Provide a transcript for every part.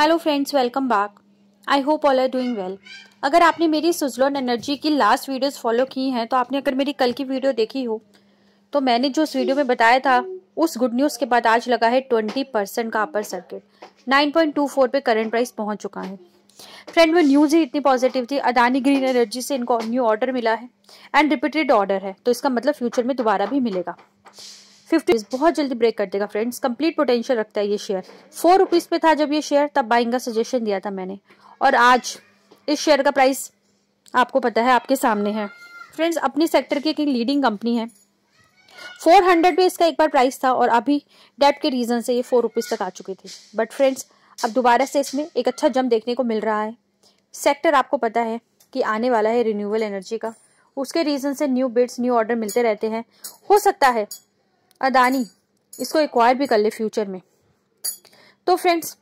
hello friends welcome back I hope all are doing well अगर आपने मेरी Suzlon energy की लास्ट वीडियोस फॉलो की हैं तो आपने अगर मेरी कल की वीडियो देखी हो तो मैंने जो उस वीडियो में बताया था उस गुड न्यूज़ के बाद आज लगा है ट्वेंटी परसेंट का upper circuit nine point two four पे करेंट प्राइस पहुंच चुका है फ्रेंड वो न्यूज़ ही इतनी पॉजिटिव थी अदानी ग्रीन एनर्जी से इनको न्यू ऑर्डर मिला है एंड रिपीटेड ऑर्डर है तो इसका मतलब फ्यूचर में दोबारा भी मिलेगा फिफ्टी बहुत जल्दी ब्रेक कर देगा फ्रेंड्स कंप्लीट पोटेंशियल रखता है ये शेयर फोर रुपीज़ पे था जब ये शेयर तब बाइंग का सजेशन दिया था मैंने और आज इस शेयर का प्राइस आपको पता है आपके सामने है फ्रेंड्स अपने सेक्टर की एक लीडिंग कंपनी है फोर हंड्रेड में इसका एक बार प्राइस था और अभी डेट के रीज़न से ये फोर रुपीज़ तक आ चुकी थी बट फ्रेंड्स अब दोबारा से इसमें एक अच्छा जम देखने को मिल रहा है सेक्टर आपको पता है कि आने वाला है रिन्यूएबल एनर्जी का उसके रीज़न से न्यू बिड्स न्यू ऑर्डर मिलते रहते हैं हो सकता है अदानी इसको एक्वायर भी कर ले फ्यूचर में तो फ्रेंड्स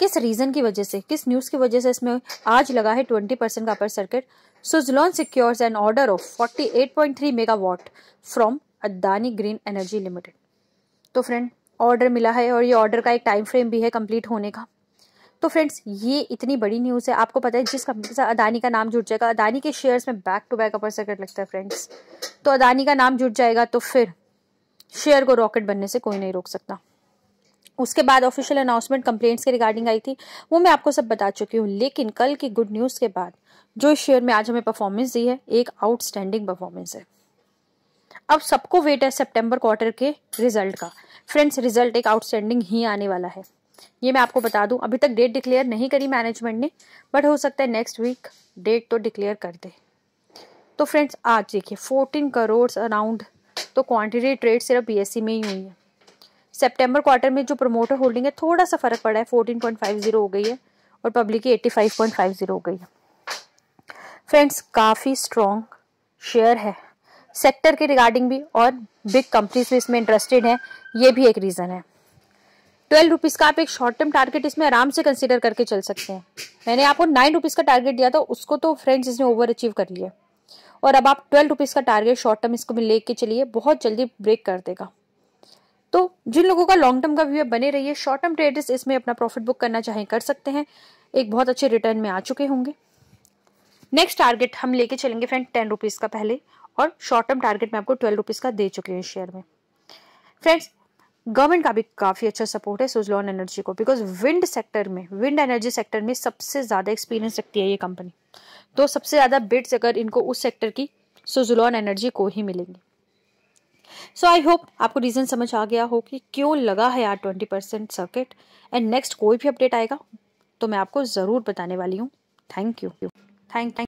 किस रीज़न की वजह से किस न्यूज़ की वजह से इसमें आज लगा है ट्वेंटी परसेंट का upper circuit Suzlon secures an order of forty eight point three megawatt from Adani green energy limited तो फ्रेंड ऑर्डर मिला है और ये ऑर्डर का एक टाइम फ्रेम भी है कंप्लीट होने का तो फ्रेंड्स ये इतनी बड़ी न्यूज़ है आपको पता है जिस कंपनी से अदानी का नाम जुड़ जाएगा अदानी के शेयर्स में back to back upper circuit लगता है फ्रेंड्स तो अदानी का नाम जुड़ जाएगा तो फिर शेयर को रॉकेट बनने से कोई नहीं रोक सकता उसके बाद ऑफिशियल अनाउंसमेंट कंप्लेंट्स के रिगार्डिंग आई थी वो मैं आपको सब बता चुकी हूँ लेकिन कल की गुड न्यूज़ के बाद जो शेयर में आज हमें परफॉर्मेंस दी है एक आउटस्टैंडिंग परफॉर्मेंस है अब सबको वेट है सेप्टेम्बर क्वार्टर के रिजल्ट का फ्रेंड्स रिजल्ट एक आउटस्टैंडिंग ही आने वाला है ये मैं आपको बता दूं अभी तक डेट डिक्लेयर नहीं करी मैनेजमेंट ने बट हो सकता है नेक्स्ट वीक डेट तो डिक्लेयर कर दे तो फ्रेंड्स आज देखिए फोर्टीन करोड़ अराउंड तो क्वांटिटी ट्रेड सिर्फ बीएससी e में ही हुई है सितंबर क्वार्टर में जो प्रमोटर होल्डिंग है थोड़ा सा फर्क पड़ा है 14.50 हो गई है और पब्लिक की 85.50 हो गई है फ्रेंड्स काफ़ी स्ट्रॉन्ग शेयर है सेक्टर के रिगार्डिंग भी और बिग कंपनीज भी इसमें इंटरेस्टेड हैं ये भी एक रीज़न है ट्वेल्व रुपीज़ का आप एक शॉर्ट टर्म टारगेट इसमें आराम से कंसिडर करके चल सकते हैं मैंने आपको नाइन रुपीज़ का टारगेट दिया था उसको तो फ्रेंड्स इसने ओवर अचीव कर लिया और अब आप ट्वेल्व रुपीज़ का टारगेट शॉर्ट टर्म इसको भी लेके चलिए बहुत जल्दी ब्रेक कर देगा तो जिन लोगों का लॉन्ग टर्म का व्यू बने रहिए शॉर्ट टर्म ट्रेडर्स इसमें अपना प्रॉफिट बुक करना चाहें कर सकते हैं एक बहुत अच्छे रिटर्न में आ चुके होंगे नेक्स्ट टारगेट हम लेके चलेंगे फ्रेंड टेन रुपीज़ का पहले और शॉर्ट टर्म टारगेट मैं आपको ट्वेल्व रुपीज़ का दे चुकी हूँ शेयर में फ्रेंड्स गवर्नमेंट का भी काफ़ी अच्छा सपोर्ट है सुजलॉन एनर्जी को बिकॉज विंड सेक्टर में विंड एनर्जी सेक्टर में सबसे ज़्यादा एक्सपीरियंस रखती है ये कंपनी तो सबसे ज़्यादा बिट्स अगर इनको उस सेक्टर की सुजुलॉन एनर्जी को ही मिलेंगे सो आई होप आपको रीज़न समझ आ गया हो कि क्यों लगा है यार twenty percent circuit and next कोई भी अपडेट आएगा तो मैं आपको ज़रूर बताने वाली हूँ थैंक यू थैंक थैंक